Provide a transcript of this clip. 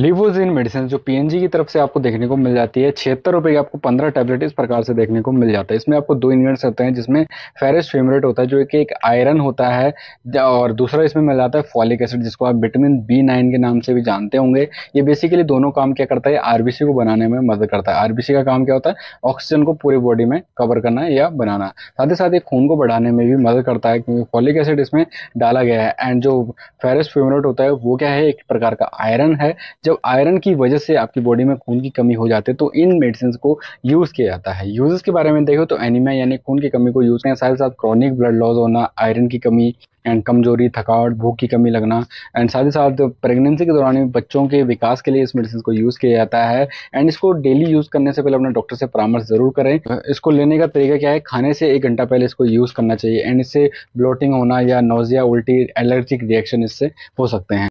लिवोजिन medicine जो PNG की तरफ से आपको देखने को मिल जाती है छिहत्तर रुपए की आपको पंद्रह टैबलेट इस प्रकार से देखने को मिल जाता है इसमें आपको दो इंग्रेडिएंट्स होते हैं जिसमें फेरिस फेमरेट होता है जो कि एक आयरन होता है और दूसरा इसमें मिल जाता है फॉलिक एसिड जिसको आप विटामिन बी नाइन के नाम से भी जानते होंगे ये बेसिकली दोनों काम क्या करता है आरबीसी को बनाने में मदद करता है आरबीसी का काम क्या होता है ऑक्सीजन को पूरी बॉडी में कवर करना या बनाना साथ ही साथ ये खून को बढ़ाने में भी मदद करता है क्योंकि फॉलिक एसिड इसमें डाला गया है एंड जो फेरिस फेमरेट होता है वो क्या है एक प्रकार का आयरन है जब आयरन की वजह से आपकी बॉडी में खून की कमी हो जाती है तो इन मेडिसिन को यूज़ किया जाता है यूजेस के बारे में देखो तो एनीमिया यानी खून की कमी को यूज़ करें साथ ही साथ क्रॉनिक ब्लड लॉस होना आयरन की कमी एंड कमजोरी थकावट भूख की कमी लगना एंड साथ ही साथ प्रेगनेंसी के दौरान बच्चों के विकास के लिए इस मेडिसिन को यूज़ किया जाता है एंड इसको डेली यूज़ करने से पहले अपने डॉक्टर से परामर्श ज़रूर करें इसको लेने का तरीका क्या है खाने से एक घंटा पहले इसको यूज़ करना चाहिए एंड इससे ब्लोटिंग होना या नोजिया उल्टी एलर्जिक रिएक्शन इससे हो सकते हैं